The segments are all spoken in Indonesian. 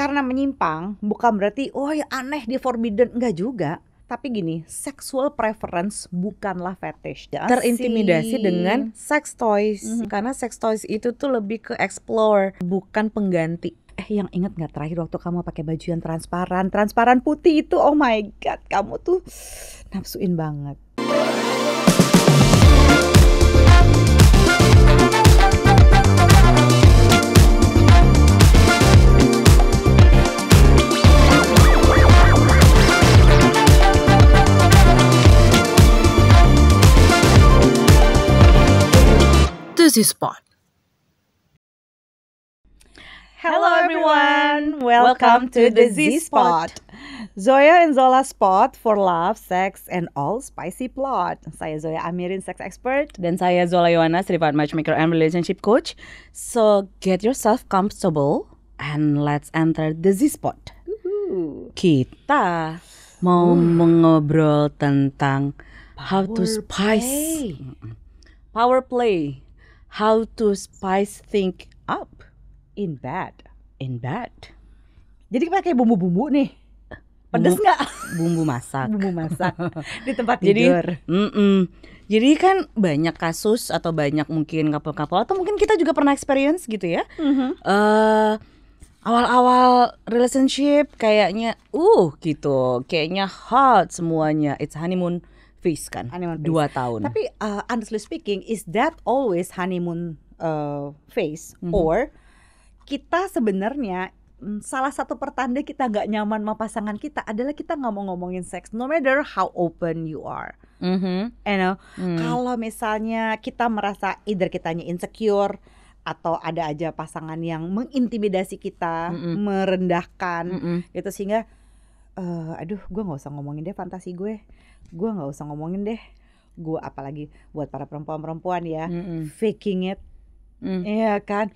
karena menyimpang bukan berarti oh ya aneh dia forbidden enggak juga tapi gini sexual preference bukanlah fetish terintimidasi dengan sex toys mm -hmm. karena sex toys itu tuh lebih ke explore bukan pengganti eh yang inget nggak terakhir waktu kamu pakai baju yang transparan transparan putih itu oh my god kamu tuh nafsuin banget Cozy Spot. Hello everyone, welcome to the Z Spot. Zoya and Zola Spot for love, sex, and all spicy plot. Saya Zoya Amirin, sex expert. Dan saya Zola Yohana, certified matchmaker and relationship coach. So get yourself comfortable and let's enter the Z Spot. Kita mau uh. mengobrol tentang Power how to spice. Play. Power play how to spice think up in bed. In bed. Jadi pakai bumbu-bumbu nih. Pedes nggak? Bumbu, bumbu masak. bumbu masak di tempat Jadi, tidur. Mm -mm. Jadi kan banyak kasus atau banyak mungkin kapal-kapal atau mungkin kita juga pernah experience gitu ya. Mm -hmm. uh, awal-awal relationship kayaknya uh gitu, kayaknya hot semuanya. It's honeymoon face kan honeymoon phase. dua tahun tapi uh, honestly speaking is that always honeymoon uh, phase mm -hmm. or kita sebenarnya mm, salah satu pertanda kita nggak nyaman sama pasangan kita adalah kita nggak mau ngomongin seks no matter how open you are mm -hmm. you know mm. kalau misalnya kita merasa either kita kitanya insecure atau ada aja pasangan yang mengintimidasi kita, mm -mm. merendahkan mm -mm. gitu sehingga uh, aduh gue nggak usah ngomongin deh fantasi gue gue nggak usah ngomongin deh gue apalagi buat para perempuan-perempuan ya mm -mm. faking it mm. iya kan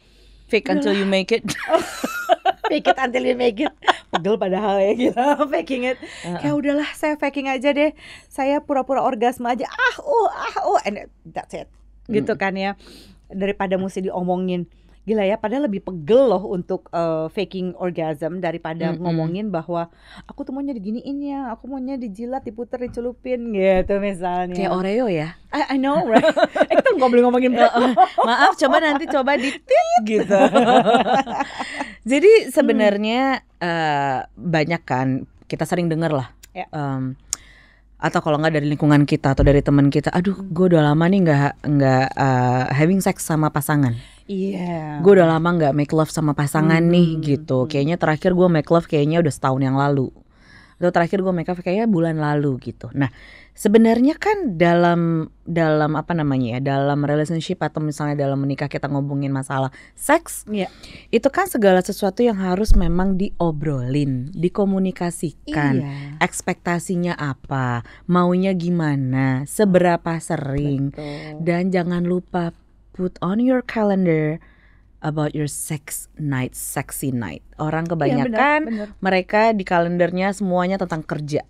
fake until you make it fake it until you make it pegel padahal ya gitu faking it uh -uh. kayak udahlah saya faking aja deh saya pura-pura orgasme aja ah oh, ah oh, and that's it gitu mm. kan ya daripada mesti diomongin gila ya padahal lebih pegel loh untuk uh, faking orgasm daripada mm -hmm. ngomongin bahwa aku tuh maunya diginiin ya aku maunya dijilat diputer dicelupin gitu misalnya kayak Oreo ya I, I know right eh, nggak boleh ngomongin eh, eh, maaf coba nanti coba ditit. gitu jadi hmm. sebenarnya hmm. uh, banyak kan kita sering dengar lah yeah. Ya. um, atau kalau nggak dari lingkungan kita atau dari teman kita aduh gue udah lama nih nggak nggak uh, having sex sama pasangan Iya. Yeah. Gue udah lama nggak make love sama pasangan hmm. nih gitu. Kayaknya terakhir gue make love kayaknya udah setahun yang lalu. Atau terakhir gue make love kayaknya bulan lalu gitu. Nah sebenarnya kan dalam dalam apa namanya ya dalam relationship atau misalnya dalam menikah kita ngomongin masalah seks, yeah. itu kan segala sesuatu yang harus memang diobrolin, dikomunikasikan, iya. ekspektasinya apa, maunya gimana, seberapa sering, Betul. dan jangan lupa put on your calendar about your sex night, sexy night. Orang iya, kebanyakan ya, bener, bener. mereka di kalendernya semuanya tentang kerja.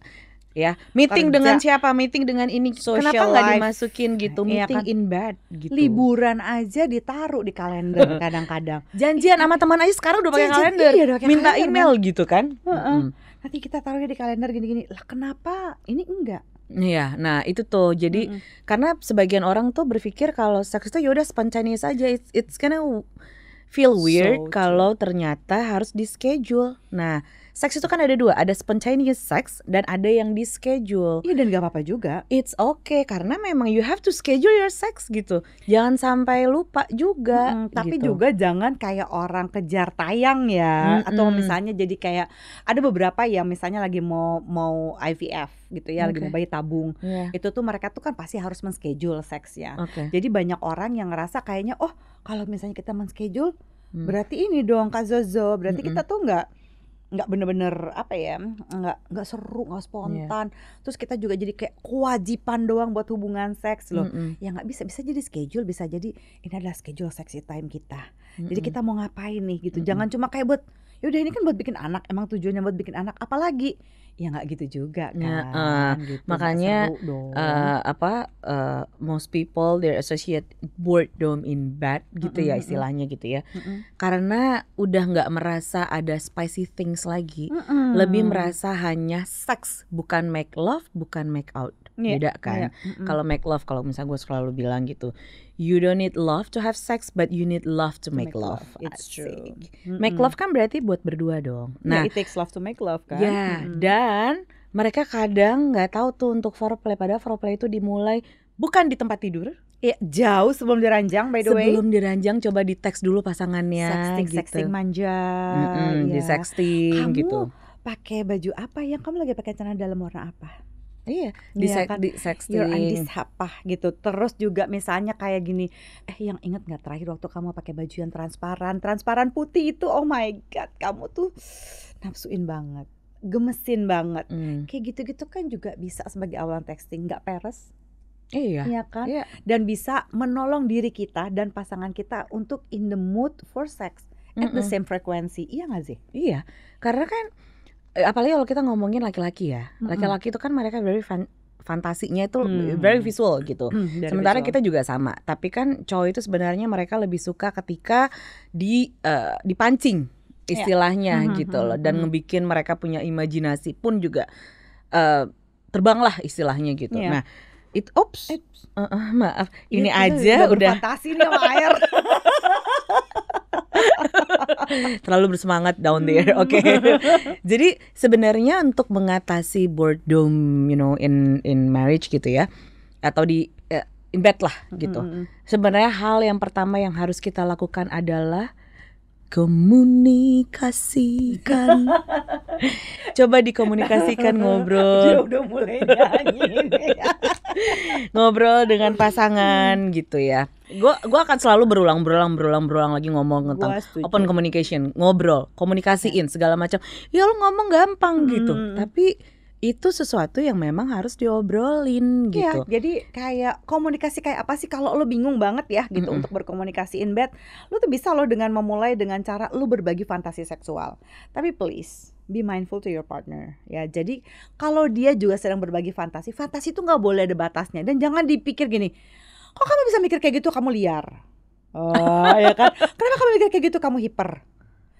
Ya, meeting kerja. dengan siapa? Meeting dengan ini social Kenapa nggak dimasukin gitu? Iya meeting kan? in bed gitu. Liburan aja ditaruh di kalender kadang-kadang. Janjian iya. sama teman aja sekarang udah pakai kalender. Iya, Minta kalender, email man. gitu kan? Uh -uh. Hmm. Nanti kita taruhnya di kalender gini-gini. Lah kenapa? Ini enggak Iya, nah itu tuh. Jadi mm -hmm. karena sebagian orang tuh berpikir kalau seks itu yaudah spontaneous aja. It's, it's kinda feel weird so, kalau ternyata harus di schedule. Nah, seks itu kan ada dua, ada spontaneous sex dan ada yang di schedule. Iya dan gak apa-apa juga. It's okay karena memang you have to schedule your sex gitu. Jangan sampai lupa juga. Hmm, tapi gitu. juga jangan kayak orang kejar tayang ya hmm, atau misalnya jadi kayak ada beberapa yang misalnya lagi mau mau IVF gitu ya, okay. lagi mau bayi tabung. Yeah. Itu tuh mereka tuh kan pasti harus men-schedule ya. Okay. Jadi banyak orang yang ngerasa kayaknya oh, kalau misalnya kita men-schedule hmm. berarti ini dong Kak Zozo, berarti mm -mm. kita tuh nggak nggak bener-bener apa ya nggak nggak seru nggak iya. spontan yeah. terus kita juga jadi kayak kewajiban doang buat hubungan seks loh mm -hmm. ya nggak bisa bisa jadi schedule bisa jadi ini adalah schedule sexy time kita mm -hmm. jadi kita mau ngapain nih gitu mm -hmm. jangan cuma kayak buat yaudah ini kan buat bikin anak emang tujuannya buat bikin anak apalagi ya nggak gitu juga kan ya, uh, gitu. makanya uh, apa uh, most people they associate boredom in bed gitu mm -mm, ya istilahnya gitu ya mm -mm. karena udah nggak merasa ada spicy things lagi mm -mm. lebih merasa hanya seks bukan make love bukan make out yeah. beda iya. kan. Yeah. Mm -hmm. Kalau make love kalau misalnya gue selalu bilang gitu, you don't need love to have sex but you need love to, make, make love. love. It's true. Mm -hmm. Make love kan berarti buat berdua dong. Ya, nah, yeah, it takes love to make love kan. Ya, yeah, mm -hmm. dan mereka kadang nggak tahu tuh untuk foreplay padahal foreplay itu dimulai bukan di tempat tidur. Ya, jauh sebelum diranjang by the sebelum way. Sebelum diranjang coba di teks dulu pasangannya sexting, gitu. Sexting manja. Mm -mm, ya. Di iya. sexting Kamu gitu. Pakai baju apa yang kamu lagi pakai celana dalam warna apa? Iya, di, ya, kan? di sexting. You're gitu. Terus juga misalnya kayak gini, eh yang inget nggak terakhir waktu kamu pakai baju yang transparan, transparan putih itu, oh my god, kamu tuh nafsuin banget, gemesin banget. Mm. Kayak gitu-gitu kan juga bisa sebagai awalan texting, nggak peres. Iya, iya kan? Iya. Dan bisa menolong diri kita dan pasangan kita untuk in the mood for sex at mm -mm. the same frequency. Iya gak sih? Iya, karena kan Eh, apalagi kalau kita ngomongin laki-laki ya laki-laki mm -hmm. itu kan mereka very fan fantasinya itu hmm. very visual gitu. Hmm, Sementara visual. kita juga sama, tapi kan cowok itu sebenarnya mereka lebih suka ketika di uh, dipancing iya. istilahnya yeah. Mm-hmm, gitu loh dan mm-hmm, mm-hmm. ngebikin mereka punya imajinasi pun juga uh, eh, terbang lah istilahnya gitu. Yeah. Nah, it oops, oops. Uh, uh, maaf ini ini aja udah fantasi nih sama air Terlalu bersemangat down there. Hmm. Oke. Okay. Jadi sebenarnya untuk mengatasi boredom, you know, in in marriage gitu ya atau di uh, in bed lah gitu. Hmm, hmm, -hmm. Sebenarnya hal yang pertama yang harus kita lakukan adalah dikomunikasikan. Coba dikomunikasikan ngobrol. udah mulai nyanyi. ngobrol dengan pasangan gitu ya. gue gua akan selalu berulang berulang berulang berulang lagi ngomong tentang open communication, ngobrol, komunikasiin segala macam. Ya lo ngomong gampang gitu. hmm. gitu, tapi itu sesuatu yang memang harus diobrolin iya, gitu. Ya, jadi kayak komunikasi kayak apa sih kalau lo bingung banget ya gitu mm -hmm. untuk berkomunikasi in bed, lo tuh bisa lo dengan memulai dengan cara lo berbagi fantasi seksual. Tapi please be mindful to your partner ya. Jadi kalau dia juga sedang berbagi fantasi, fantasi itu nggak boleh ada batasnya dan jangan dipikir gini, kok kamu bisa mikir kayak gitu kamu liar. Oh ya kan, kenapa kamu mikir kayak gitu kamu hiper?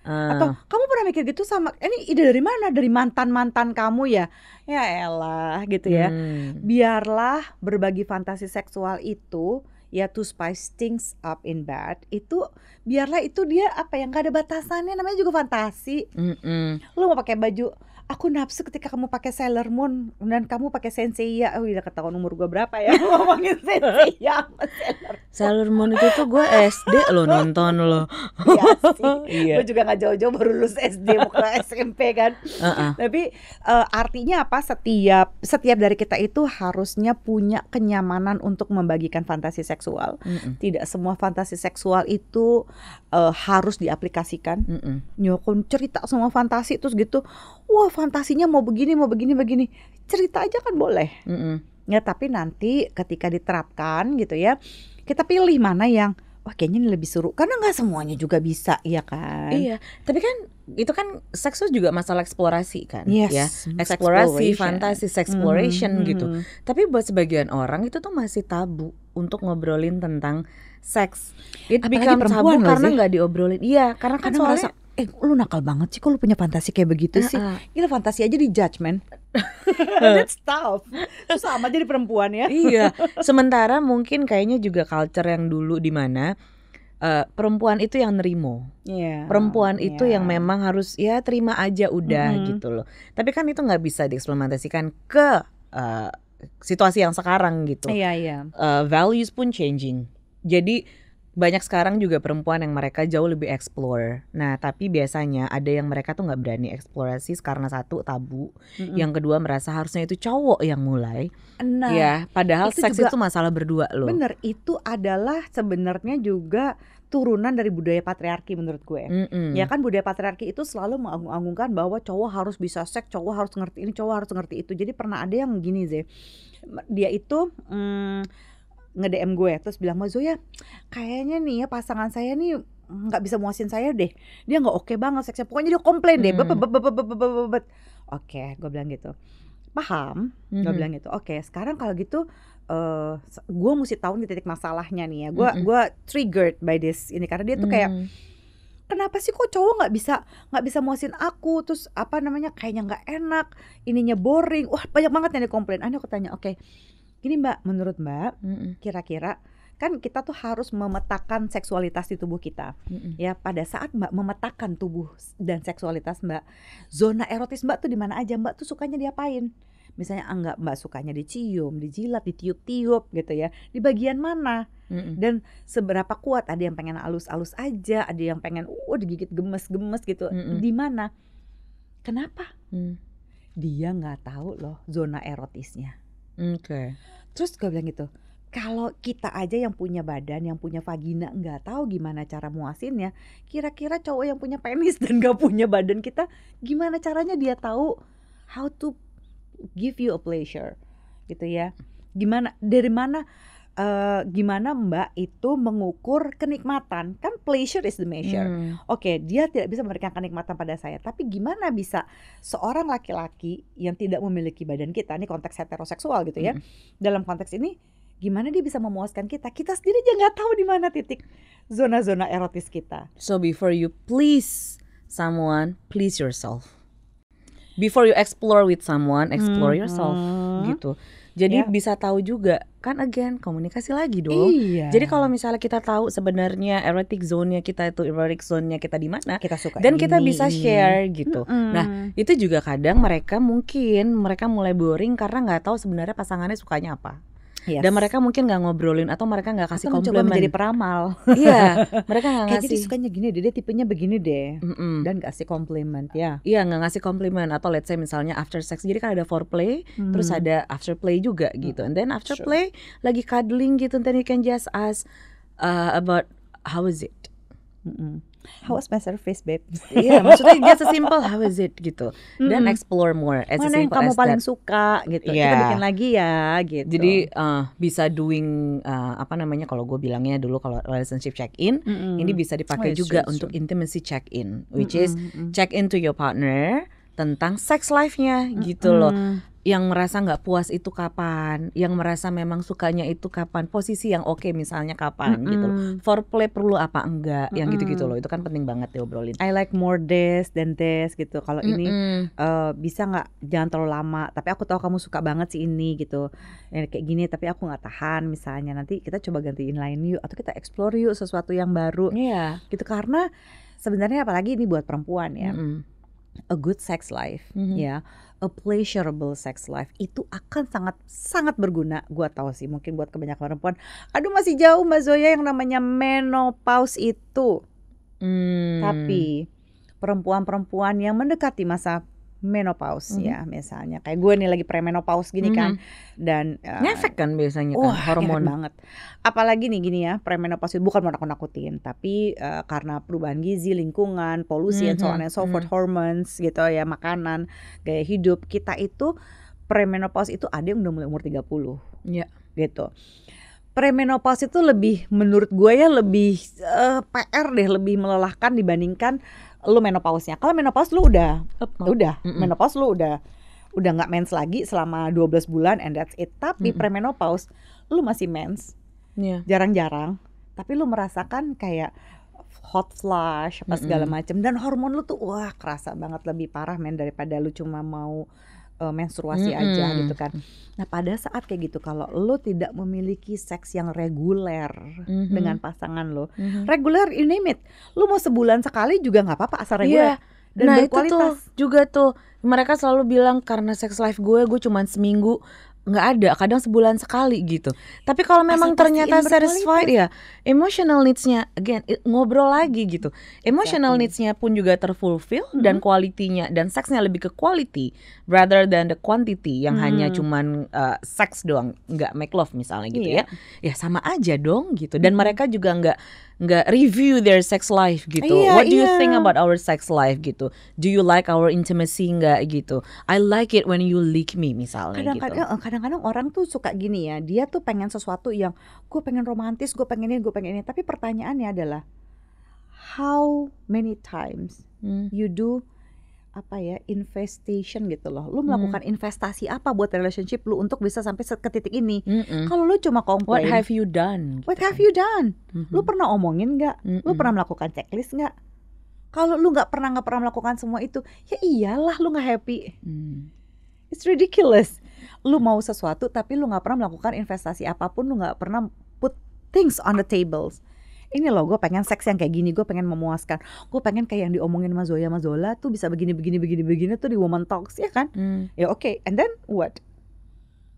Ah. Atau kamu pernah mikir gitu sama ini ide dari mana? Dari mantan-mantan kamu ya? Ya elah gitu ya. Hmm. Biarlah berbagi fantasi seksual itu ya to spice things up in bed itu biarlah itu dia apa yang gak ada batasannya namanya juga fantasi. Mm -mm. Lu mau pakai baju aku nafsu ketika kamu pakai Sailor Moon dan kamu pakai ya. Oh, udah ketahuan umur gua berapa ya ngomongin Sensei ya. Sailor Moon. Sailor Moon itu tuh gua SD lo nonton lo. Iya sih. Iya. Gua juga gak jauh-jauh baru lulus SD mau ke SMP kan. Uh -uh. Tapi uh, artinya apa setiap setiap dari kita itu harusnya punya kenyamanan untuk membagikan fantasi seksual. Mm -mm. Tidak semua fantasi seksual itu uh, harus diaplikasikan. Mm -mm. Nyokon cerita semua fantasi terus gitu wah fantasinya mau begini mau begini begini cerita aja kan boleh mm -hmm. ya tapi nanti ketika diterapkan gitu ya kita pilih mana yang wah kayaknya ini lebih seru karena nggak semuanya juga bisa ya kan iya tapi kan itu kan seks juga masalah eksplorasi kan yes, ya eksplorasi fantasi mm-hmm. exploration mm -hmm. gitu mm-hmm. tapi buat sebagian orang itu tuh masih tabu untuk ngobrolin tentang seks itu Apalagi tabu karena nggak diobrolin iya karena kan karena soalnya eh lu nakal banget sih kok lu punya fantasi kayak begitu uh, sih gila fantasi aja di judgement that's tough sama jadi perempuan ya iya sementara mungkin kayaknya juga culture yang dulu di mana Uh, perempuan itu yang nerimo, yeah, perempuan yeah. itu iya. yang memang harus ya terima aja udah mm -hmm. gitu loh. Tapi kan itu nggak bisa diimplementasikan ke uh, situasi yang sekarang gitu. Iya yeah, iya. Yeah. Uh, values pun changing. Jadi banyak sekarang juga perempuan yang mereka jauh lebih explore. Nah, tapi biasanya ada yang mereka tuh nggak berani eksplorasi karena satu tabu, mm-hmm. yang kedua merasa harusnya itu cowok yang mulai. Nah, ya, padahal itu seks juga, itu masalah berdua loh. Bener, itu adalah sebenarnya juga turunan dari budaya patriarki menurut gue. mm -hmm. Ya kan budaya patriarki itu selalu mengagung bahwa cowok harus bisa seks, cowok harus ngerti ini, cowok harus ngerti itu. Jadi pernah ada yang gini sih. Dia itu mm, nge-DM gue terus bilang mau Zoya kayaknya nih ya pasangan saya nih nggak bisa muasin saya deh dia nggak oke okay banget seksnya pokoknya dia komplain deh hmm. oke okay, gue bilang gitu paham hmm gue bilang gitu oke okay, sekarang kalau gitu uh, eh, gue mesti tahu nih titik masalahnya nih ya gue hmm gue triggered by this ini karena dia tuh kayak hmm Kenapa sih kok cowok nggak bisa nggak bisa muasin aku terus apa namanya kayaknya nggak enak ininya boring wah banyak banget yang dikomplain. Akhirnya aku tanya oke okay, Gini Mbak, menurut Mbak, kira-kira kan kita tuh harus memetakan seksualitas di tubuh kita. Mm ya, pada saat Mbak memetakan tubuh dan seksualitas Mbak, zona erotis Mbak tuh di mana aja? Mbak tuh sukanya diapain? Misalnya enggak ah, Mbak sukanya dicium, dijilat, ditiup-tiup gitu ya. Di bagian mana? Mm Dan seberapa kuat? Ada yang pengen alus-alus aja, ada yang pengen uh digigit gemes-gemes gitu. Mm Di mana? Kenapa? Mm. Dia nggak tahu loh zona erotisnya Oke. Terus gue bilang gitu, kalau kita aja yang punya badan, yang punya vagina nggak tahu gimana cara muasinnya, kira-kira cowok yang punya penis dan nggak punya badan kita, gimana caranya dia tahu how to give you a pleasure, gitu ya? Gimana dari mana uh, gimana Mbak itu mengukur kenikmatan? Kan pleasure is the measure. Hmm. Oke, okay, dia tidak bisa memberikan kenikmatan pada saya, tapi gimana bisa seorang laki-laki yang tidak memiliki badan kita, ini konteks heteroseksual gitu ya. Hmm. Dalam konteks ini gimana dia bisa memuaskan kita? Kita sendiri aja nggak tahu di mana titik zona-zona erotis kita. So before you please someone, please yourself. Before you explore with someone, explore hmm. yourself gitu. Jadi yeah. bisa tahu juga kan again komunikasi lagi dong. Iya. Jadi kalau misalnya kita tahu sebenarnya erotic zone-nya kita itu erotic zone-nya kita di mana, kita suka dan ini, kita bisa share gitu. Mm -hmm. Nah, itu juga kadang mereka mungkin mereka mulai boring karena nggak tahu sebenarnya pasangannya sukanya apa yes. dan mereka mungkin nggak ngobrolin atau mereka nggak kasih atau komplimen menjadi peramal iya mereka nggak ngasih jadi sukanya gini deh dia tipenya begini deh mm -mm. dan kasih komplimen ya yeah. iya nggak ngasih komplimen atau let's say misalnya after sex jadi kan ada foreplay mm. terus hmm. ada after play juga hmm. gitu and then after sure. play lagi cuddling gitu and then you can just ask uh, about how is it mm -mm how was my service babe iya yeah, maksudnya just simple how is it gitu dan mm -hmm. explore more as mana yang kamu paling that. suka gitu yeah. kita bikin lagi ya gitu jadi uh, bisa doing uh, apa namanya kalau gue bilangnya dulu kalau relationship check in mm -hmm. ini bisa dipakai oh, iya, juga true, true. untuk intimacy check in which mm -hmm. is check in to your partner tentang sex life-nya gitu mm loh yang merasa nggak puas itu kapan, yang merasa memang sukanya itu kapan, posisi yang oke okay misalnya kapan mm -hmm. gitu. Foreplay perlu apa enggak, yang gitu-gitu loh. Itu kan penting banget obrolin. I like more this than this gitu. Kalau mm -hmm. ini uh, bisa nggak jangan terlalu lama, tapi aku tahu kamu suka banget sih ini gitu. Ya, kayak gini tapi aku nggak tahan misalnya. Nanti kita coba gantiin lain yuk atau kita explore yuk sesuatu yang baru. Iya. Yeah. Gitu karena sebenarnya apalagi ini buat perempuan ya. Mm -hmm a good sex life mm -hmm. ya a pleasurable sex life itu akan sangat sangat berguna gua tahu sih mungkin buat kebanyakan perempuan aduh masih jauh Mbak Zoya yang namanya menopause itu mm. tapi perempuan-perempuan yang mendekati masa Menopause ya, mm-hmm. misalnya kayak gue nih lagi premenopause gini kan. mm-hmm. kan dan uh, eh, ngefek kan biasanya kan hormon banget apalagi nih gini ya premenopause bukan mau nakut-nakutin tapi uh, karena perubahan gizi lingkungan polusi mm-hmm. so forth mm-hmm. hormones gitu ya makanan gaya hidup kita itu premenopause itu ada yang udah mulai umur 30 yeah. gitu premenopause itu lebih menurut gue ya lebih uh, eh, PR deh lebih melelahkan dibandingkan lu menopausnya. Kalau menopause lu udah Up, udah mm -mm. menopause lu udah udah nggak mens lagi selama 12 bulan and that's it. Tapi mm -mm. premenopause lu masih mens. Iya. Jarang-jarang, yeah. tapi lu merasakan kayak hot flush apa segala macem dan hormon lu tuh wah kerasa banget lebih parah men daripada lu cuma mau uh, menstruasi mm -hmm. aja gitu kan. Nah, pada saat kayak gitu kalau lo tidak memiliki seks yang reguler mm -hmm. dengan pasangan lo. Mm -hmm. Reguler you name it. Lo mau sebulan sekali juga nggak apa-apa asal reguler. Yeah. Dan nah, berkualitas. itu tuh juga tuh mereka selalu bilang karena sex life gue gue cuman seminggu nggak ada kadang sebulan sekali gitu tapi kalau memang Asal ternyata satisfied ya emotional needsnya again ngobrol lagi gitu emotional exactly. needsnya pun juga terfulfill mm -hmm. dan kualitinya dan seksnya lebih ke quality rather than the quantity yang mm. hanya hmm. cuman uh, eh, seks doang nggak make love misalnya gitu yeah. ya ya sama aja dong gitu dan mm -hmm. mereka juga nggak nggak review their sex life gitu. Yeah, What do yeah. you iya. think about our sex life gitu? Do you like our intimacy nggak gitu? I like it when you lick me misalnya gitu. kadang-kadang, gitu. Kadang-kadang orang tuh suka gini ya, dia tuh pengen sesuatu yang gue pengen romantis, gue pengen ini, gue pengen ini. Tapi pertanyaannya adalah how many times hmm. you do apa ya investation gitu loh lu hmm. melakukan hmm. investasi apa buat relationship lu untuk bisa sampai ke titik ini mm -mm. kalau lu cuma komplain what have you done gitu. what have you done mm -hmm. lu pernah omongin nggak mm -mm. lu pernah melakukan checklist nggak kalau lu nggak pernah nggak pernah melakukan semua itu ya iyalah lu nggak happy mm. it's ridiculous lu mau sesuatu tapi lu nggak pernah melakukan investasi apapun lu nggak pernah put things on the tables ini loh gue pengen seks yang kayak gini gue pengen memuaskan gue pengen kayak yang diomongin Mas Zoya Mas Zola tuh bisa begini begini begini begini tuh di woman talks ya kan hmm. ya oke okay. and then what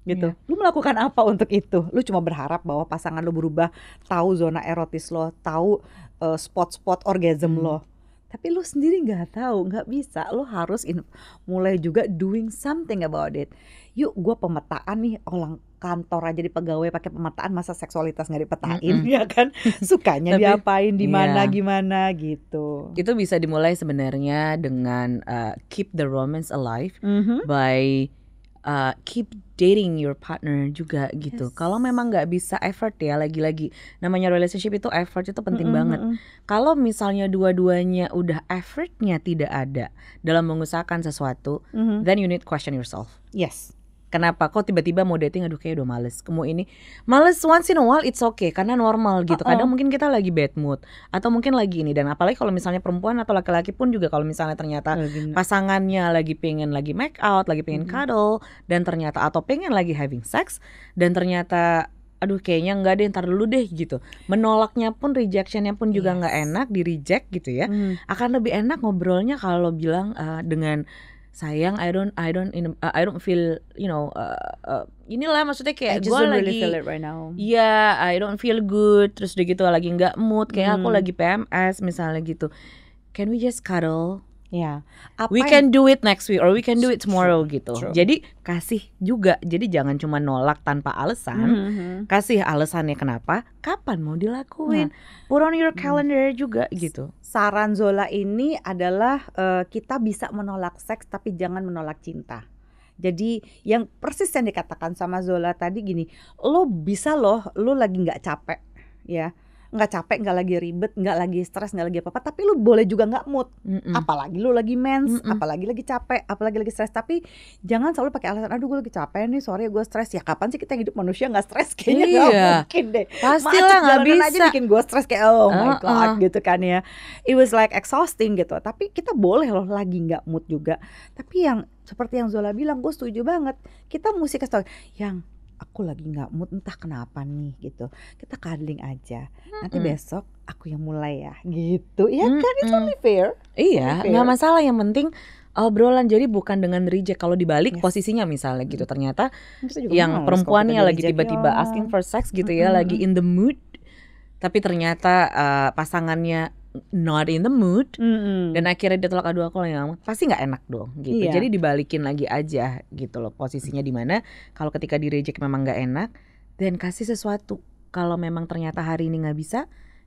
gitu. Yeah. Lu melakukan apa untuk itu? Lu cuma berharap bahwa pasangan lu berubah, tahu zona erotis lo, tahu uh, spot-spot orgasm hmm. lo. Tapi lu sendiri nggak tahu, nggak bisa. Lu harus in- mulai juga doing something about it yuk gue pemetaan nih orang kantor aja di pegawai pakai pemetaan masa seksualitas nggak dipetain mm hmm ya kan sukanya Tapi, diapain di iya. mana yeah. gimana gitu itu bisa dimulai sebenarnya dengan uh, keep the romance alive mm -hmm. by uh, keep dating your partner juga gitu. Yes. Kalau memang nggak bisa effort ya, lagi-lagi namanya relationship itu effort itu penting mm -hmm. banget. Kalau misalnya dua-duanya udah effortnya tidak ada dalam mengusahakan sesuatu, mm -hmm. then you need question yourself. Yes. Kenapa? Kok tiba-tiba mau dating aduh kayak udah males. Kamu ini males once in a while it's okay karena normal gitu. Uh -oh. Kadang mungkin kita lagi bad mood atau mungkin lagi ini dan apalagi kalau misalnya perempuan atau laki-laki pun juga kalau misalnya ternyata lagi. pasangannya lagi pengen lagi make out, lagi pengen mm -hmm. cuddle dan ternyata atau pengen lagi having sex dan ternyata aduh kayaknya nggak deh ntar dulu deh gitu menolaknya pun rejectionnya pun juga nggak yes. enak di reject gitu ya mm. akan lebih enak ngobrolnya kalau bilang uh, dengan sayang I don't I don't in, uh, I don't feel you know uh, uh, inilah maksudnya kayak gue lagi it right now. yeah, I don't feel good terus udah gitu lagi nggak mood kayak mm. aku hmm. lagi PMS misalnya gitu can we just cuddle Ya. Apa we can do it next week or we can do it tomorrow true, gitu. True. Jadi kasih juga. Jadi jangan cuma nolak tanpa alasan. Mm -hmm. Kasih alasannya kenapa, kapan mau dilakuin. Nah. Put on your mm. calendar mm. juga gitu. Saran Zola ini adalah uh, kita bisa menolak seks tapi jangan menolak cinta. Jadi yang persis yang dikatakan sama Zola tadi gini, lo bisa loh, lo lagi nggak capek, ya nggak capek nggak lagi ribet nggak lagi stres nggak lagi apa apa tapi lu boleh juga nggak mood Mm-mm. apalagi lu lagi mens Mm-mm. apalagi lagi capek apalagi lagi stres tapi jangan selalu pakai alasan aduh gue lagi capek nih sore ya, gue stres ya kapan sih kita hidup manusia nggak stres kayaknya iya. gak mungkin deh pasti lah nggak bisa aja bikin gue stres kayak oh uh, my uh-uh. god gitu kan ya it was like exhausting gitu tapi kita boleh loh lagi nggak mood juga tapi yang seperti yang Zola bilang gue setuju banget kita mesti kasih tau yang aku lagi nggak mood entah kenapa nih gitu kita cuddling aja nanti mm-hmm. besok aku yang mulai ya gitu ya mm-hmm. kan itu only fair iya nggak masalah yang penting obrolan jadi bukan dengan reject kalau dibalik yes. posisinya misalnya gitu ternyata yang perempuannya lagi ya. tiba-tiba asking for sex gitu mm-hmm. ya lagi in the mood tapi ternyata uh, pasangannya not in the mood mm-hmm. dan akhirnya dia tolak aduh aku lagi ngamuk pasti nggak enak dong gitu yeah. jadi dibalikin lagi aja gitu loh posisinya di mana kalau ketika di reject memang nggak enak dan kasih sesuatu kalau memang ternyata hari ini nggak bisa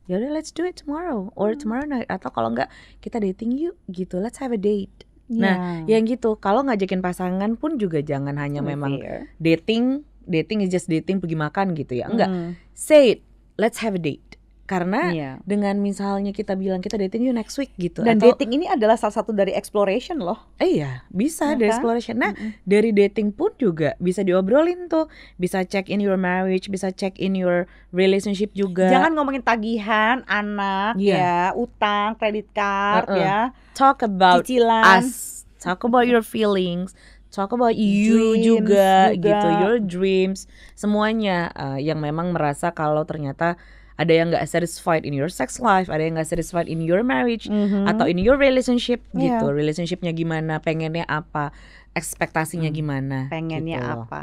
ya udah let's do it tomorrow or hmm. tomorrow night atau kalau nggak kita dating yuk gitu let's have a date iya. Nah, yang gitu. Kalau ngajakin pasangan pun juga jangan hanya memang dating, dating is just dating pergi makan gitu ya. Enggak. Mm. Say it. Let's have a date karena yeah. dengan misalnya kita bilang kita dating you next week gitu dan atau, dating ini adalah salah satu dari exploration loh eh, iya bisa Maka? Iya dari exploration nah mm-hmm. dari dating pun juga bisa diobrolin tuh bisa check in your marriage bisa check in your relationship juga jangan ngomongin tagihan anak yeah. ya utang kredit card uh-uh. ya talk about cicilan us talk about your feelings talk about you juga, juga gitu your dreams semuanya uh, yang memang merasa kalau ternyata ada yang gak satisfied in your sex life ada yang gak satisfied in your marriage mm-hmm. atau in your relationship yeah. gitu relationshipnya gimana pengennya apa ekspektasinya hmm. gimana pengennya gitu apa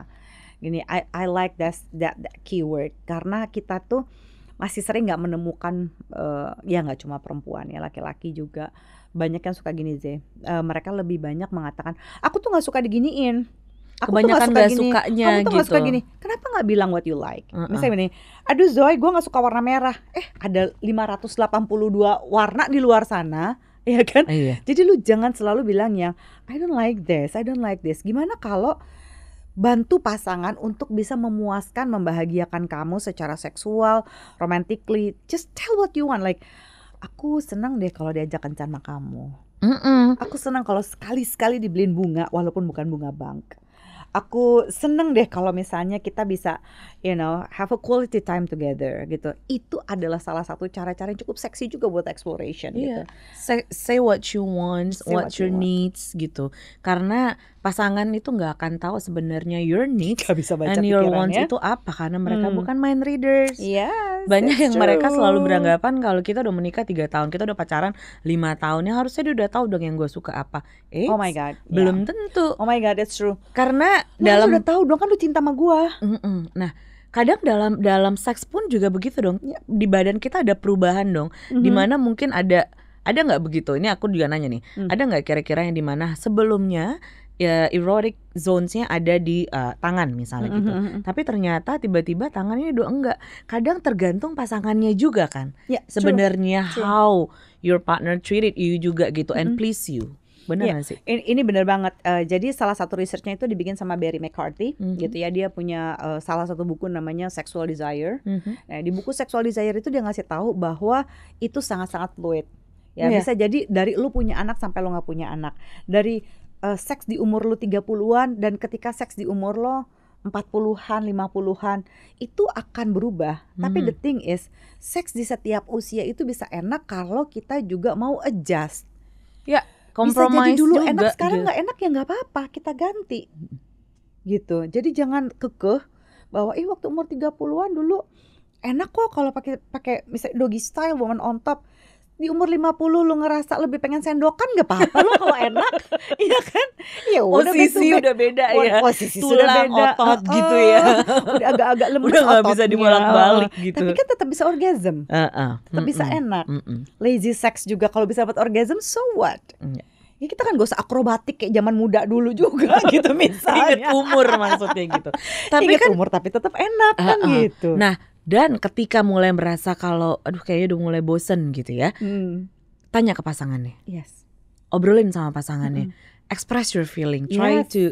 gini I I like that that, that keyword karena kita tuh masih sering nggak menemukan uh, ya nggak cuma perempuan ya laki-laki juga banyak yang suka gini Zeh uh, mereka lebih banyak mengatakan aku tuh nggak suka diginiin aku kebanyakan nggak suka sukanya kamu tuh gitu. gak suka gini kenapa gak bilang what you like uh -uh. misalnya ini aduh Zoe gue gak suka warna merah eh ada 582 warna di luar sana ya kan uh, iya. jadi lu jangan selalu bilang yang I don't like this I don't like this gimana kalau bantu pasangan untuk bisa memuaskan membahagiakan kamu secara seksual romantically just tell what you want like aku senang deh kalau diajak kencan sama kamu Mm -mm. Aku senang kalau sekali-sekali dibeliin bunga walaupun bukan bunga bank aku seneng deh kalau misalnya kita bisa you know have a quality time together gitu itu adalah salah satu cara-cara yang cukup seksi juga buat exploration yeah. gitu say, say what you want say what, what you your want. needs gitu karena pasangan itu nggak akan tahu sebenarnya your needs gak bisa baca and your wants itu apa karena mereka hmm. bukan mind readers. Yes, Banyak yang mereka selalu beranggapan kalau kita udah menikah tiga tahun, kita udah pacaran lima tahunnya harusnya dia udah tahu dong yang gue suka apa. Eh, oh my god, belum yeah. tentu. Oh my god, that's true. Karena Lu dalam udah tahu dong kan lu cinta sama gue. Mm Nah kadang dalam dalam seks pun juga begitu dong di badan kita ada perubahan dong mm -hmm. dimana mungkin ada ada nggak begitu ini aku juga nanya nih mm. ada nggak kira-kira yang dimana sebelumnya ya erotic zonesnya ada di uh, tangan misalnya mm -hmm. gitu. Tapi ternyata tiba-tiba tangannya doang enggak. Kadang tergantung pasangannya juga kan. Yeah, ya, Sebenarnya how your partner treated you juga gitu mm -hmm. and please you. Benar yeah. sih? Ini, ini benar banget. Uh, jadi salah satu researchnya itu dibikin sama Barry McCarthy, mm-hmm. gitu ya. Dia punya uh, salah satu buku namanya Sexual Desire. Mm-hmm. Nah, di buku Sexual Desire itu dia ngasih tahu bahwa itu sangat-sangat fluid. Ya yeah. bisa jadi dari lu punya anak sampai lu nggak punya anak. Dari uh, seks di umur lu 30-an dan ketika seks di umur lo 40-an, 50-an itu akan berubah. Hmm. Tapi the thing is, seks di setiap usia itu bisa enak kalau kita juga mau adjust. Ya, kompromi bisa jadi dulu juga enak sekarang gitu. nggak enak ya nggak apa-apa, kita ganti. Gitu. Jadi jangan kekeh bahwa ih waktu umur 30-an dulu enak kok kalau pakai pakai misalnya doggy style woman on top di umur 50 lu ngerasa lebih pengen sendokan gak apa-apa lu kalau enak iya kan ya udah posisi udah beda ya posisi Tulang, sudah beda otot gitu ya udah agak-agak lemes udah gak bisa dibolak-balik gitu tapi kan tetap bisa orgasm uh, uh. tetap mm -mm. bisa enak mm -mm. lazy sex juga kalau bisa dapat orgasm so what mm. Ya kita kan gak usah akrobatik kayak zaman muda dulu juga gitu misalnya. Ingat umur maksudnya gitu. Tapi Ingat kan, umur tapi tetap enak uh, kan gitu. Nah, dan ketika mulai merasa kalau aduh kayaknya udah mulai bosen gitu ya, hmm. tanya ke pasangannya. Yes. Obrolin sama pasangannya. Hmm. Express your feeling. Try yes. to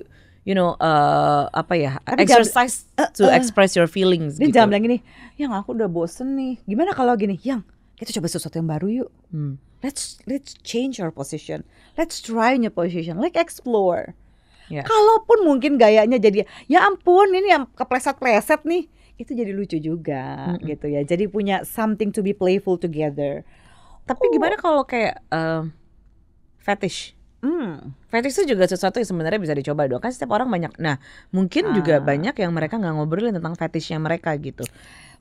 you know uh, apa ya Tapi exercise jam, uh, eh, to eh. express your feelings. Dia gitu. jangan bilang gini, yang aku udah bosen nih. Gimana kalau gini, yang kita coba sesuatu yang baru yuk. Hmm. Let's let's change our position. Let's try new position. Like explore. Yeah. Kalaupun mungkin gayanya jadi ya ampun ini yang kepleset-pleset nih itu jadi lucu juga mm gitu ya. Jadi punya something to be playful together. Tapi oh. gimana kalau kayak uh, fetish? Hmm, fetish itu juga sesuatu yang sebenarnya bisa dicoba dong. Kan setiap orang banyak. Nah, mungkin ah. juga banyak yang mereka nggak ngobrolin tentang fetishnya mereka gitu.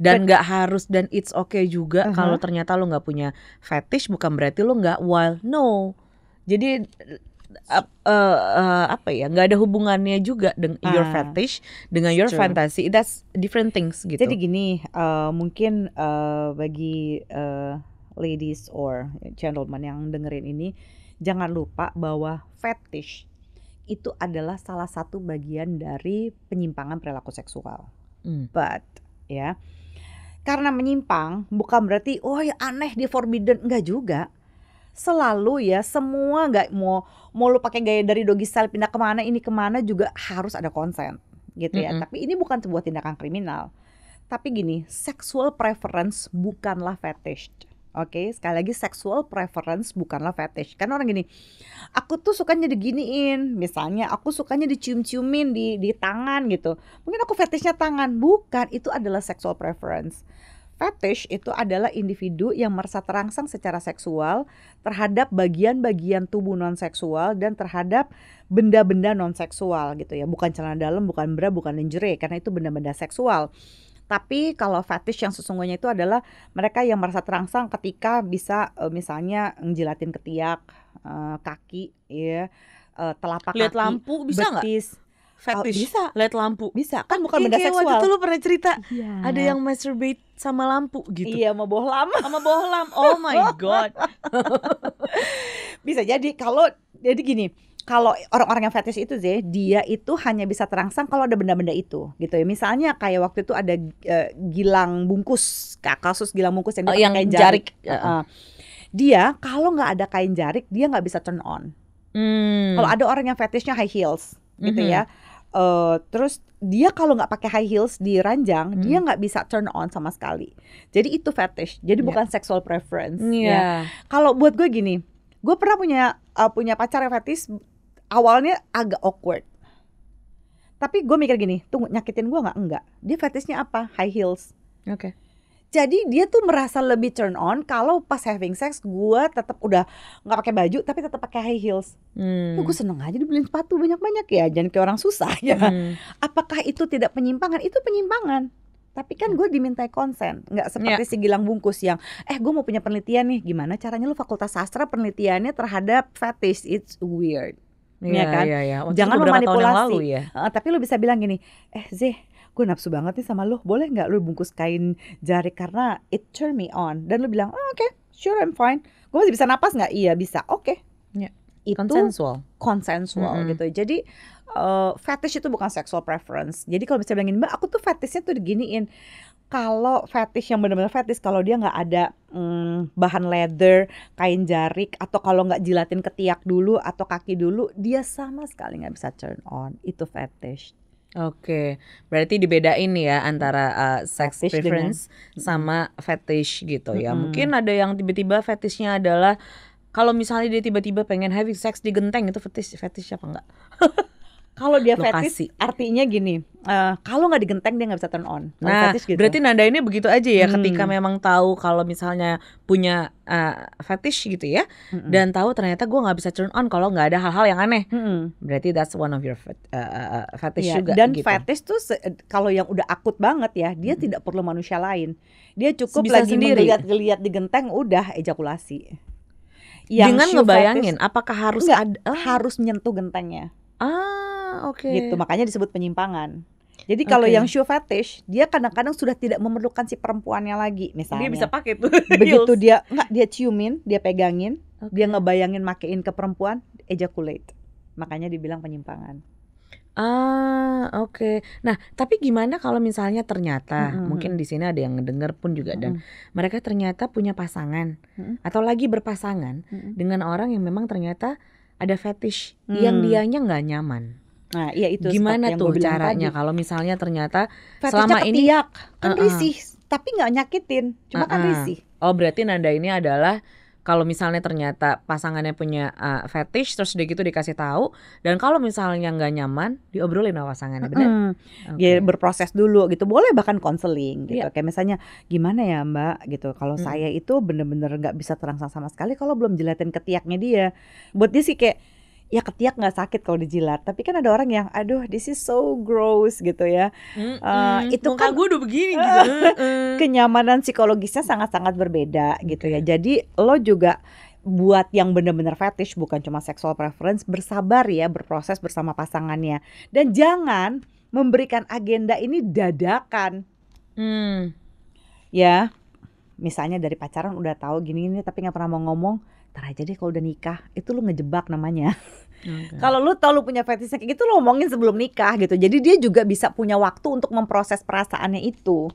Dan nggak harus dan it's okay juga uh -huh. kalau ternyata lo nggak punya fetish bukan berarti lo nggak wild. No. Jadi uh, uh, apa ya nggak ada hubungannya juga dengan ah, your fetish dengan your True. fantasy that's different things gitu jadi gini uh, mungkin uh, bagi uh, ladies or gentlemen yang dengerin ini jangan lupa bahwa fetish itu adalah salah satu bagian dari penyimpangan perilaku seksual mm. but ya karena menyimpang bukan berarti oh ya aneh di forbidden enggak juga selalu ya semua nggak mau mau lu pakai gaya dari doggy style pindah kemana ini kemana juga harus ada konsen gitu ya. Mm -hmm. Tapi ini bukan sebuah tindakan kriminal. Tapi gini, sexual preference bukanlah fetish. Oke, okay? sekali lagi sexual preference bukanlah fetish. kan orang gini, aku tuh sukanya diginiin, misalnya aku sukanya dicium-ciumin di di tangan gitu. Mungkin aku fetishnya tangan, bukan itu adalah sexual preference. Fetish itu adalah individu yang merasa terangsang secara seksual terhadap bagian-bagian tubuh non-seksual dan terhadap benda-benda non-seksual gitu ya. Bukan celana dalam, bukan bra, bukan lingerie karena itu benda-benda seksual. Tapi kalau fetish yang sesungguhnya itu adalah mereka yang merasa terangsang ketika bisa eh, misalnya ngejelatin ketiak, eh, kaki ya, eh, telapak Lihat kaki, lampu bisa betis. Gak? Oh, fetish. Oh, bisa. Lihat lampu. Bisa. Kan, kan bukan benda seksual. Waktu itu lu pernah cerita yeah. ada yang masturbate sama lampu gitu. Iya, sama bohlam. Sama bohlam. Oh my god. bisa jadi kalau jadi gini, kalau orang-orang yang fetish itu sih dia itu hanya bisa terangsang kalau ada benda-benda itu gitu ya. Misalnya kayak waktu itu ada uh, gilang bungkus, kasus gilang bungkus yang, oh, yang kain jarik. jarik. Uh, uh. Dia kalau nggak ada kain jarik, dia nggak bisa turn on. Hmm. Kalau ada orang yang fetishnya high heels, gitu ya. Uh, terus dia kalau nggak pakai high heels di ranjang, hmm. dia nggak bisa turn on sama sekali. Jadi itu fetish. Jadi yeah. bukan sexual preference. Yeah. Ya. Kalau buat gue gini, gue pernah punya uh, punya pacar yang fetish. Awalnya agak awkward. Tapi gue mikir gini, tunggu nyakitin gue nggak? Enggak. Dia fetishnya apa? High heels. Oke. Okay. Jadi dia tuh merasa lebih turn on kalau pas having sex gue tetap udah nggak pakai baju tapi tetap pakai high heels. Hmm. Ya, gue seneng aja dibeliin sepatu banyak-banyak ya, jangan kayak orang susah ya. Hmm. Apakah itu tidak penyimpangan? Itu penyimpangan. Tapi kan gue dimintai konsen, nggak seperti yeah. si Gilang Bungkus yang, eh gue mau punya penelitian nih, gimana caranya lu fakultas sastra penelitiannya terhadap fetish, it's weird. Iya ya kan? ya, ya. Jangan memanipulasi. Lalu ya. Uh, tapi lu bisa bilang gini, eh Zeh, gue nafsu banget nih sama lo boleh nggak lo bungkus kain jari karena it turn me on dan lo bilang oh, oke okay, sure I'm fine gue masih bisa napas nggak iya bisa oke okay. Ya, yeah. itu konsensual konsensual mm -hmm. gitu jadi uh, fetish itu bukan sexual preference jadi kalau misalnya bilangin mbak aku tuh fetishnya tuh diginiin kalau fetish yang benar-benar fetish kalau dia nggak ada mm, bahan leather, kain jarik atau kalau nggak jilatin ketiak dulu atau kaki dulu, dia sama sekali nggak bisa turn on. Itu fetish. Oke, okay. berarti dibedain ya antara uh, sex fetish preference dengan... sama fetish gitu ya. -hmm. Mungkin ada yang tiba-tiba fetishnya adalah kalau misalnya dia tiba-tiba pengen having sex di genteng itu fetish fetish apa enggak? Kalau dia fetish artinya gini, uh, kalau nggak digenteng dia nggak bisa turn on. Kalo nah, gitu. berarti Nanda ini begitu aja ya hmm. ketika memang tahu kalau misalnya punya uh, fetish gitu ya hmm. dan tahu ternyata gue nggak bisa turn on kalau nggak ada hal-hal yang aneh. Hmm. Berarti that's one of your fet uh, eh, fetish yeah. juga Dan gitu. fetish tuh kalau yang udah akut banget ya, dia hmm. tidak perlu manusia lain. Dia cukup bisa lagi melihat-lihat di genteng udah ejakulasi. Yang Dengan ngebayangin fetish, apakah harus enggak, ada, ah. harus menyentuh gentengnya. Ah oke. Okay. Gitu, makanya disebut penyimpangan. Jadi kalau okay. yang show fetish, dia kadang-kadang sudah tidak memerlukan si perempuannya lagi, misalnya. Dia bisa pakai tuh. Begitu dia enggak dia ciumin, dia pegangin, okay. dia ngebayangin makein ke perempuan, ejaculate. Makanya dibilang penyimpangan. Ah, oke. Okay. Nah, tapi gimana kalau misalnya ternyata mm -hmm. mungkin di sini ada yang dengar pun juga mm -hmm. dan mereka ternyata punya pasangan mm -hmm. atau lagi berpasangan mm -hmm. dengan orang yang memang ternyata ada fetish mm. yang dianya nggak nyaman. Nah, iya itu. Gimana tuh caranya kalau misalnya ternyata Fetisnya selama ini tiak, kan uh -uh. tapi nggak nyakitin, cuma uh -uh. kan risih. Oh, berarti Nanda ini adalah kalau misalnya ternyata pasangannya punya uh, fetish terus udah gitu dikasih tahu dan kalau misalnya nggak nyaman diobrolin sama pasangannya benar mm okay. ya berproses dulu gitu boleh bahkan konseling gitu yeah. kayak misalnya gimana ya mbak gitu kalau mm. saya itu bener-bener nggak -bener bisa terangsang sama sekali kalau belum jelatin ketiaknya dia buat dia sih kayak ya ketiak nggak sakit kalau dijilat tapi kan ada orang yang aduh this is so gross gitu ya mm, mm, uh, itu kan gue udah begini gitu mm, mm. kenyamanan psikologisnya sangat-sangat berbeda gitu ya jadi lo juga buat yang benar-benar fetish bukan cuma sexual preference bersabar ya berproses bersama pasangannya dan jangan memberikan agenda ini dadakan mm. ya misalnya dari pacaran udah tahu gini-gini tapi nggak pernah mau ngomong ntar aja deh kalau udah nikah itu lu ngejebak namanya okay. kalau lu tau lu punya fetishnya kayak gitu lu ngomongin sebelum nikah gitu jadi dia juga bisa punya waktu untuk memproses perasaannya itu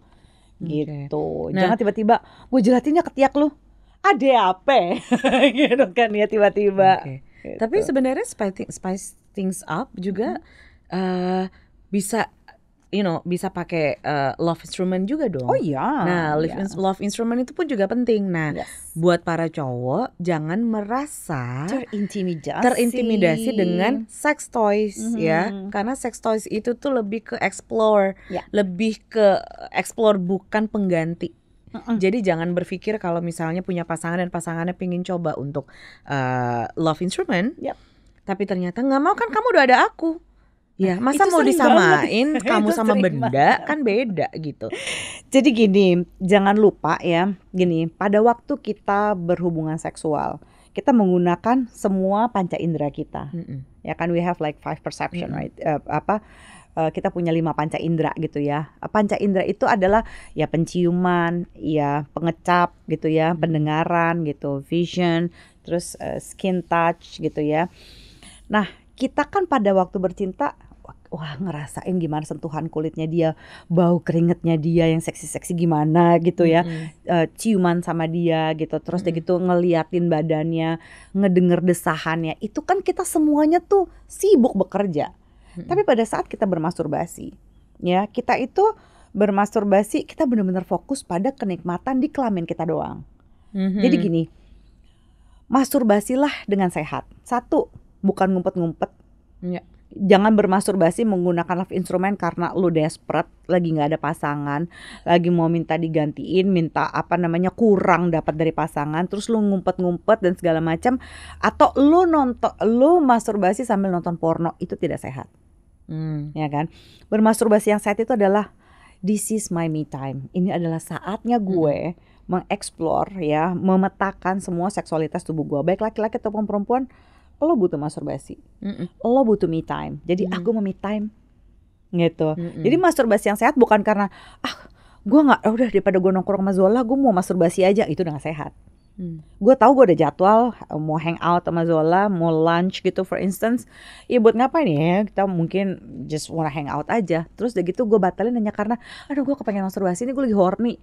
okay. gitu nah, jangan tiba-tiba gue jelatinnya ketiak lu ada apa gitu kan ya tiba-tiba okay. gitu. tapi sebenarnya spice, spice things up juga hmm. uh, bisa you know bisa pakai uh, love instrument juga dong. Oh iya. Nah, love, yeah. in love instrument itu pun juga penting. Nah, yes. buat para cowok jangan merasa terintimidasi terintimidasi dengan sex toys mm -hmm. ya. Karena sex toys itu tuh lebih ke explore, yeah. lebih ke explore bukan pengganti. Mm -mm. Jadi jangan berpikir kalau misalnya punya pasangan dan pasangannya pingin coba untuk uh, love instrument, yep. tapi ternyata nggak mau kan kamu udah ada aku Ya masa itu mau disamain banget. kamu sama benda kan beda gitu. Jadi gini, jangan lupa ya, gini, pada waktu kita berhubungan seksual, kita menggunakan semua panca indera kita. Mm -mm. Ya kan we have like five perception, mm -mm. right? Uh, apa uh, kita punya lima panca indera gitu ya. Panca indera itu adalah ya penciuman, ya pengecap gitu ya, pendengaran gitu, vision, terus uh, skin touch gitu ya. Nah, kita kan pada waktu bercinta wah ngerasain gimana sentuhan kulitnya dia, bau keringetnya dia yang seksi-seksi gimana gitu ya, mm-hmm. uh, ciuman sama dia gitu, terus mm-hmm. gitu ngeliatin badannya, ngedenger desahannya, itu kan kita semuanya tuh sibuk bekerja. Mm-hmm. Tapi pada saat kita bermasturbasi, ya kita itu bermasturbasi kita benar-benar fokus pada kenikmatan di kelamin kita doang. Mm-hmm. Jadi gini, masturbasilah dengan sehat. Satu, bukan ngumpet-ngumpet. Ya jangan bermasturbasi menggunakan love instrument karena lu desperate lagi nggak ada pasangan lagi mau minta digantiin minta apa namanya kurang dapat dari pasangan terus lu ngumpet-ngumpet dan segala macam atau lu nonton lu masturbasi sambil nonton porno itu tidak sehat hmm. ya kan bermasturbasi yang sehat itu adalah this is my me time ini adalah saatnya hmm. gue hmm mengeksplor ya memetakan semua seksualitas tubuh gue baik laki-laki ataupun perempuan lo butuh masturbasi, mm -mm. lo butuh me time. Jadi mm. aku mau me time gitu. Mm -mm. Jadi masturbasi yang sehat bukan karena ah gue nggak oh, udah daripada gue nongkrong sama Zola gue mau masturbasi aja itu udah gak sehat. Mm. Gue tahu gue ada jadwal mau hang out sama Zola, mau lunch gitu for instance. Ya buat ngapain ya? Kita mungkin just wanna hang out aja. Terus udah gitu gue batalin hanya karena aduh gue kepengen masturbasi ini gue lagi horny.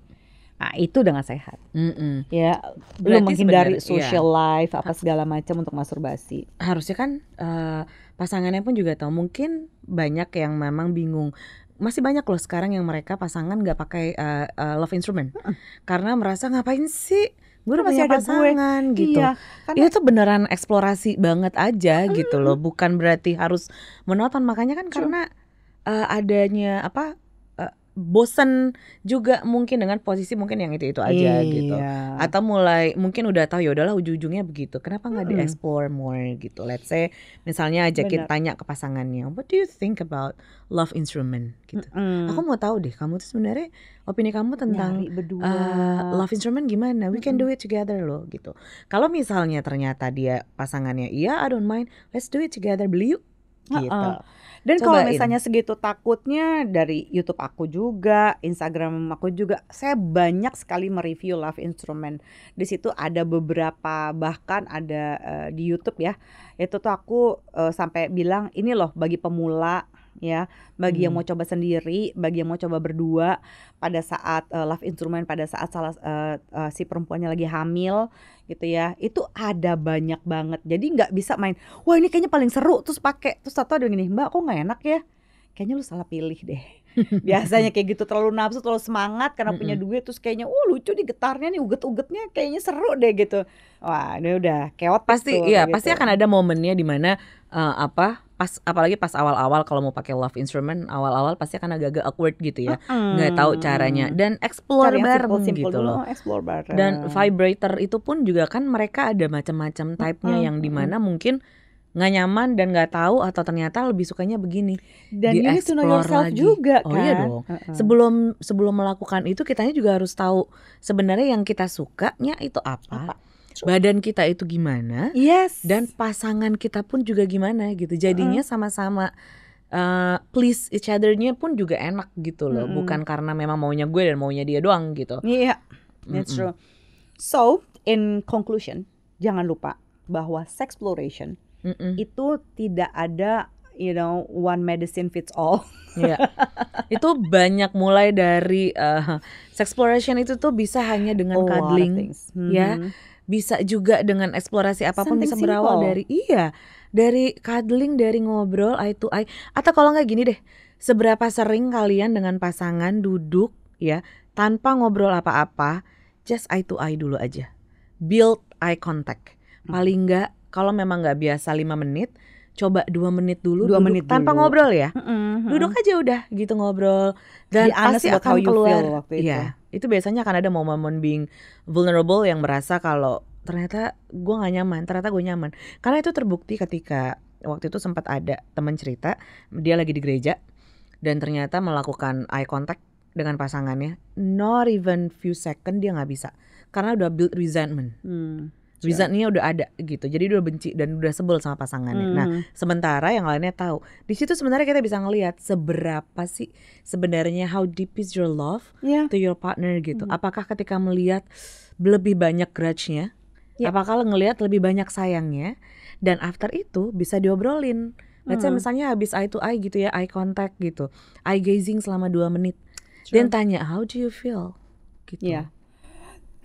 Nah, itu dengan sehat. Mm -mm. Ya, belum menghindari social iya. life apa segala macam untuk masturbasi. Harusnya kan uh, pasangannya pun juga tahu. Mungkin banyak yang memang bingung. Masih banyak loh sekarang yang mereka pasangan nggak pakai uh, uh, love instrument. Mm -mm. Karena merasa ngapain sih? Kan gue udah punya pasangan gue. Iya, gitu. Iya, karena... Itu beneran eksplorasi banget aja mm. gitu loh, bukan berarti harus menonton. Makanya kan True. karena uh, adanya apa bosen juga mungkin dengan posisi mungkin yang itu itu aja iya. gitu atau mulai mungkin udah tahu ya udahlah ujung-ujungnya begitu kenapa nggak hmm. di explore more gitu let's say misalnya aja Bener. tanya ke pasangannya what do you think about love instrument gitu hmm. aku mau tahu deh kamu tuh sebenarnya opini kamu tentang uh, love instrument gimana we can do it together loh gitu kalau misalnya ternyata dia pasangannya iya I don't mind let's do it together beli yuk gitu. Dan kalau misalnya segitu takutnya dari YouTube aku juga, Instagram aku juga, saya banyak sekali mereview Love Instrument. Di situ ada beberapa bahkan ada uh, di YouTube ya. Itu tuh aku uh, sampai bilang ini loh bagi pemula ya, bagi hmm. yang mau coba sendiri, bagi yang mau coba berdua pada saat uh, Love Instrument pada saat salah uh, uh, si perempuannya lagi hamil gitu ya itu ada banyak banget jadi nggak bisa main wah ini kayaknya paling seru terus pakai terus tato ada gini mbak kok nggak enak ya kayaknya lu salah pilih deh biasanya kayak gitu terlalu nafsu terlalu semangat karena punya duit terus kayaknya oh lucu nih getarnya nih uget-ugetnya kayaknya seru deh gitu wah ini udah keot pasti tuh, iya gitu. pasti akan ada momennya dimana uh, apa pas apalagi pas awal-awal kalau mau pakai love instrument awal-awal pasti akan agak-agak awkward gitu ya nggak nggak tahu caranya dan explore simple, simple gitu loh explore bareng. dan vibrator itu pun juga kan mereka ada macam-macam type-nya hmm. yang dimana mungkin nggak nyaman dan nggak tahu atau ternyata lebih sukanya begini. Dan ini to know yourself lagi. juga oh, iya kan. iya dong. Uh -uh. Sebelum sebelum melakukan itu kita juga harus tahu sebenarnya yang kita sukanya itu apa. apa? Badan kita itu gimana? Yes. Dan pasangan kita pun juga gimana gitu. Jadinya sama-sama uh. please each othernya pun juga enak gitu loh, mm -hmm. bukan karena memang maunya gue dan maunya dia doang gitu. Iya, yeah, that's true. So in conclusion, jangan lupa bahwa exploration mm -mm. itu tidak ada you know one medicine fits all. Iya. itu banyak mulai dari uh, exploration itu tuh bisa hanya dengan oh, cuddling hmm. ya. Mm-hmm. Bisa juga dengan eksplorasi apapun Something bisa berawal simple. dari iya, dari cuddling, dari ngobrol eye to eye atau kalau nggak gini deh, seberapa sering kalian dengan pasangan duduk ya tanpa ngobrol apa-apa, just eye to eye dulu aja. Build eye contact. Mm-hmm. Paling nggak kalau memang nggak biasa lima menit coba dua menit dulu dua menit tanpa dulu. ngobrol ya mm -hmm. duduk aja udah gitu ngobrol dan Be pasti akan keluar waktu iya. itu. ya itu biasanya akan ada momen-momen being vulnerable yang merasa kalau ternyata gue gak nyaman ternyata gue nyaman karena itu terbukti ketika waktu itu sempat ada teman cerita dia lagi di gereja dan ternyata melakukan eye contact dengan pasangannya not even few second dia nggak bisa karena udah build resentment hmm Iya. nih udah ada gitu. Jadi udah benci dan udah sebel sama pasangannya. Hmm. Nah, sementara yang lainnya tahu. Di situ sebenarnya kita bisa ngelihat seberapa sih sebenarnya how deep is your love yeah. to your partner gitu. Hmm. Apakah ketika melihat lebih banyak grudge-nya? Yeah. Apakah ngelihat lebih banyak sayangnya? Dan after itu bisa diobrolin. Let's say hmm. misalnya habis eye to eye gitu ya, eye contact gitu. Eye gazing selama dua menit. Sure. Dan tanya, how do you feel? Gitu. Yeah.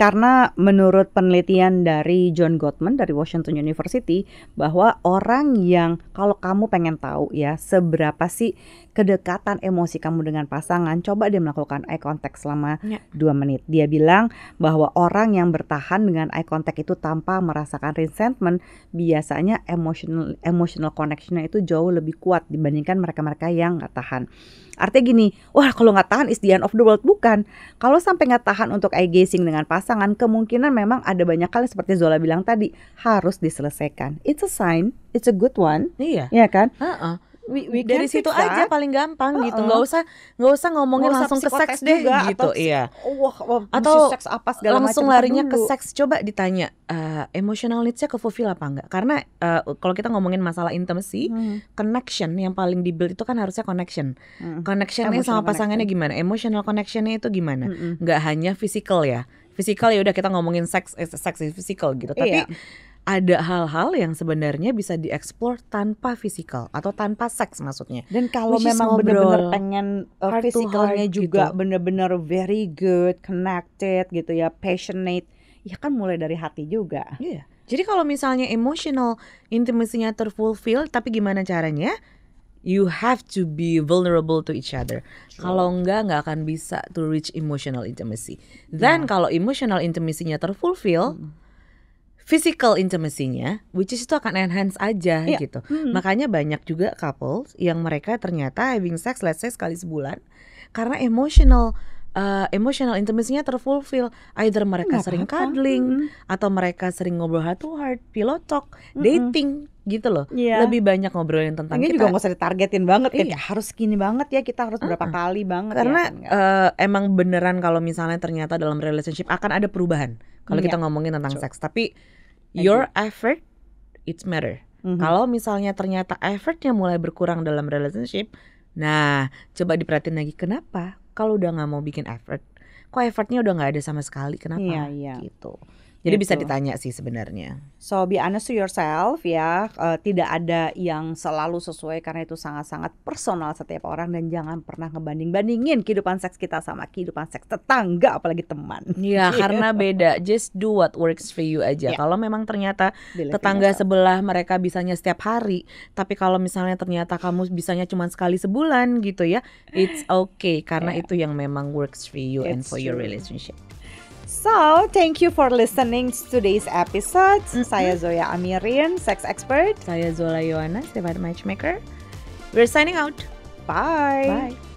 Karena menurut penelitian dari John Gottman dari Washington University bahwa orang yang kalau kamu pengen tahu ya seberapa sih kedekatan emosi kamu dengan pasangan, coba dia melakukan eye contact selama ya. dua menit. Dia bilang bahwa orang yang bertahan dengan eye contact itu tanpa merasakan resentment biasanya emotional emotional connectionnya itu jauh lebih kuat dibandingkan mereka-mereka yang nggak tahan. Artinya gini, wah kalau nggak tahan is the end of the world bukan. Kalau sampai nggak tahan untuk eye gazing dengan pasangan pasangan kemungkinan memang ada banyak kali seperti Zola bilang tadi harus diselesaikan. It's a sign, it's a good one. Iya. Iya kan? Uh -uh. We, we dari situ that. aja paling gampang uh -uh. gitu nggak usah nggak usah ngomongin usah langsung ke seks deh juga, gitu atau, iya wah, wah, atau seks apa langsung macam larinya ke seks coba ditanya uh, emotional needsnya ke fulfill apa enggak karena uh, kalau kita ngomongin masalah intimacy hmm. connection yang paling dibuild itu kan harusnya connection hmm. connectionnya sama pasangannya connection. gimana emotional connectionnya itu gimana nggak hmm. hanya physical ya fisikal ya udah kita ngomongin seks eh, seks fisikal gitu tapi iya. ada hal-hal yang sebenarnya bisa dieksplor tanpa fisikal atau tanpa seks maksudnya dan kalau Which memang benar-benar pengen uh, fisikalnya juga gitu. benar-benar very good connected gitu ya passionate ya kan mulai dari hati juga iya. Jadi kalau misalnya emotional intimasinya terfulfill tapi gimana caranya? you have to be vulnerable to each other. Kalau enggak enggak akan bisa to reach emotional intimacy. Then yeah. kalau emotional intimacy-nya terfulfill, mm. physical intimacy-nya which is itu akan enhance aja yeah. gitu. Mm. Makanya banyak juga couples yang mereka ternyata having sex let's say sekali sebulan karena emotional uh, emotional intimacy-nya terfulfill. Either mereka Gak sering apa -apa. cuddling mm -hmm. atau mereka sering ngobrol heart to heart, pillow talk, mm -hmm. dating gitu loh. Yeah. Lebih banyak ngobrolin tentang Ini kita. juga gak usah ditargetin banget ya. iya. ya. Harus gini banget ya, kita harus mm -hmm. berapa kali banget ya, Karena ya, uh, emang beneran kalau misalnya ternyata dalam relationship akan ada perubahan kalau yeah. kita iya. ngomongin tentang sure. seks, tapi Thank your you. effort it's matter. Mm -hmm. Kalau misalnya ternyata effortnya mulai berkurang dalam relationship, nah coba diperhatiin lagi kenapa kalau udah nggak mau bikin effort kok effortnya udah nggak ada sama sekali kenapa yeah, yeah. gitu jadi gitu. bisa ditanya sih sebenarnya. So be honest to yourself ya, uh, tidak ada yang selalu sesuai karena itu sangat-sangat personal setiap orang dan jangan pernah ngebanding-bandingin kehidupan seks kita sama kehidupan seks tetangga apalagi teman. Iya, gitu. karena beda. Just do what works for you aja. Yeah. Kalau memang ternyata Bila tetangga yourself. sebelah mereka bisanya setiap hari, tapi kalau misalnya ternyata kamu bisanya cuma sekali sebulan gitu ya, it's okay karena yeah. itu yang memang works for you it's and for true. your relationship. So, thank you for listening to today's episode. Mm-hmm. Saya Zoya Amirian, sex expert. Saya Zola Yohana, Sebat Matchmaker. We're signing out. Bye. Bye.